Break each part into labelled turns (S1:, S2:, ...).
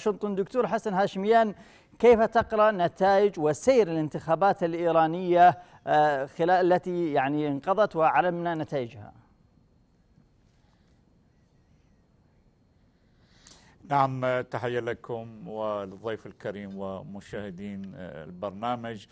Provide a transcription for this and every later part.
S1: واشنطن دكتور حسن هاشميان كيف تقرا نتائج وسير الانتخابات الايرانيه آه، خلال التي يعني انقضت وعلمنا نتائجها؟ نعم تحيه لكم وللضيف الكريم ومشاهدين البرنامج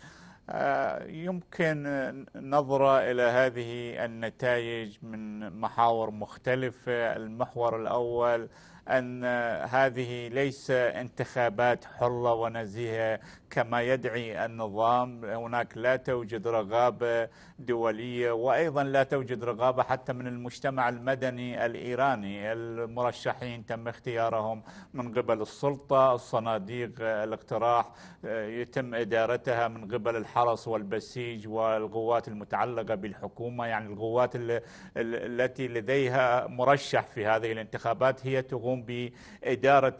S1: آه، يمكن نظرة إلى هذه النتائج من محاور مختلفة المحور الأول أن هذه ليس انتخابات حرة ونزيهة كما يدعي النظام هناك لا توجد رغابة دولية وأيضا لا توجد رغابة حتى من المجتمع المدني الإيراني المرشحين تم اختيارهم من قبل السلطة الصناديق الاقتراح يتم إدارتها من قبل الحرس والبسيج والقوات المتعلقة بالحكومة يعني القوات التي لديها مرشح في هذه الانتخابات هي تقوم يقوم بإدارة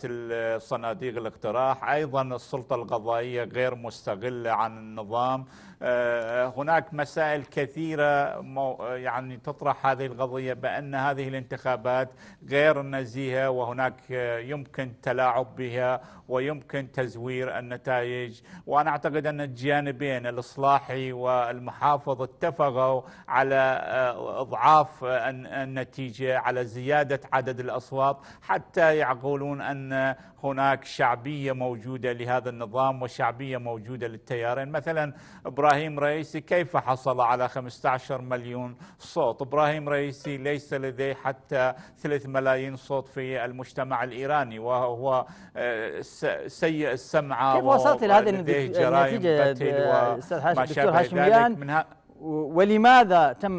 S1: صناديق الاقتراح أيضا السلطة القضائية غير مستغلة عن النظام آه، هناك مسائل كثيرة يعني تطرح هذه القضية بأن هذه الانتخابات غير نزيهة وهناك يمكن تلاعب بها ويمكن تزوير النتائج وأنا أعتقد أن الجانبين الإصلاحي والمحافظ اتفقوا على آه، إضعاف النتيجة على زيادة عدد الأصوات حتى حتى يقولون أن هناك شعبية موجودة لهذا النظام وشعبية موجودة للتيارين مثلا إبراهيم رئيسي كيف حصل على 15 مليون صوت إبراهيم رئيسي ليس لديه حتى 3 ملايين صوت في المجتمع الإيراني وهو آه، سيء السمعة كيف وصلت إلى هذه النتيجة أستاذ هاشم دكتور هاشميان ولماذا تم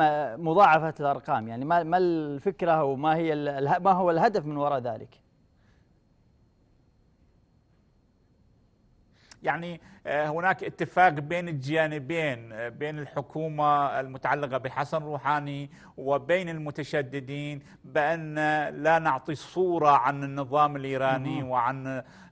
S1: مضاعفه الارقام يعني ما الفكره وما هي ما هو الهدف من وراء ذلك يعني آه، هناك اتفاق بين الجانبين آه، بين الحكومة المتعلقة بحسن روحاني وبين المتشددين بأن لا نعطي صورة عن النظام الإيراني وعن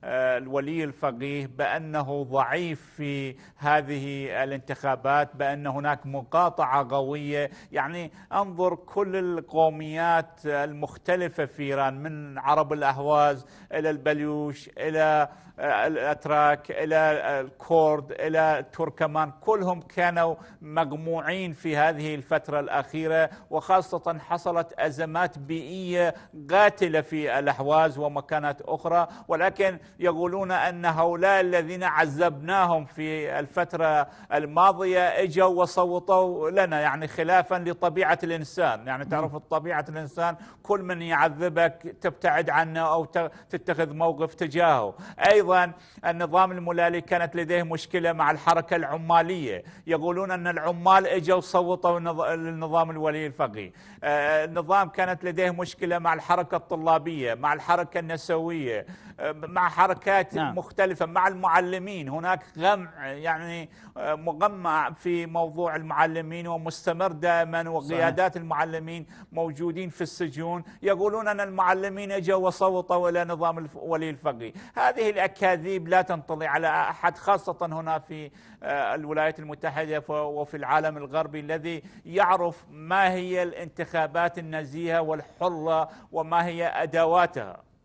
S1: آه، الولي الفقيه بأنه ضعيف في هذه الانتخابات بأن هناك مقاطعة قوية يعني انظر كل القوميات المختلفة في إيران من عرب الأهواز إلى البليوش إلى الأتراك إلى إلى الكورد إلى التركمان كلهم كانوا مجموعين في هذه الفترة الأخيرة وخاصة حصلت أزمات بيئية قاتلة في الأحواز ومكانات أخرى ولكن يقولون أن هؤلاء الذين عذبناهم في الفترة الماضية إجوا وصوتوا لنا يعني خلافا لطبيعة الإنسان يعني تعرف نعم. طبيعة الإنسان كل من يعذبك تبتعد عنه أو تتخذ موقف تجاهه أيضا النظام الملائم ذلك كانت لديه مشكلة مع الحركة العمالية يقولون أن العمال إجوا صوتوا للنظام الولي الفقيه آه، النظام كانت لديه مشكلة مع الحركة الطلابية مع الحركة النسوية آه، مع حركات نعم. مختلفة مع المعلمين هناك غمع يعني آه، مغمع في موضوع المعلمين ومستمر دائما وقيادات المعلمين موجودين في السجون يقولون أن المعلمين اجوا وصوتوا إلى نظام ولي الفقيه هذه الأكاذيب لا تنطلي على أحد خاصة هنا في آه، الولايات المتحدة وفي العالم الغربي الذي يعرف ما هي الانتخابات النزيهة والحرة وما هي أدواتها